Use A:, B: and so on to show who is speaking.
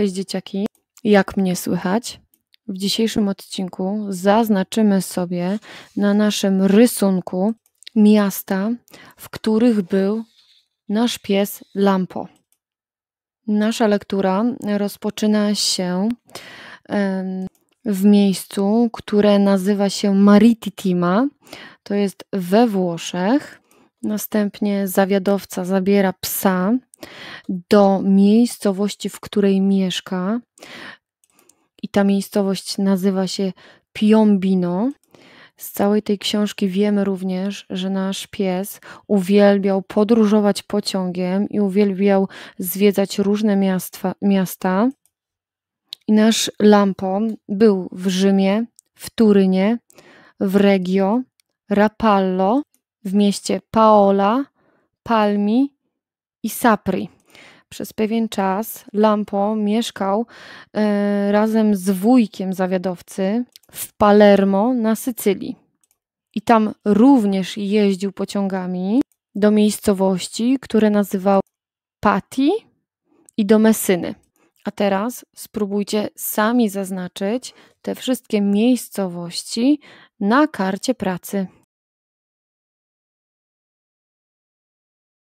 A: Cześć dzieciaki, jak mnie słychać? W dzisiejszym odcinku zaznaczymy sobie na naszym rysunku miasta, w których był nasz pies Lampo. Nasza lektura rozpoczyna się w miejscu, które nazywa się Marititima. To jest we Włoszech. Następnie zawiadowca zabiera psa do miejscowości, w której mieszka. I ta miejscowość nazywa się Piombino. Z całej tej książki wiemy również, że nasz pies uwielbiał podróżować pociągiem i uwielbiał zwiedzać różne miasta. miasta. I nasz Lampo był w Rzymie, w Turynie, w Regio, Rapallo, w mieście Paola, Palmi i Sapri. Przez pewien czas Lampo mieszkał e, razem z wujkiem zawiadowcy w Palermo na Sycylii. I tam również jeździł pociągami do miejscowości, które nazywał Pati i do Messyny. A teraz spróbujcie sami zaznaczyć te wszystkie miejscowości na karcie pracy.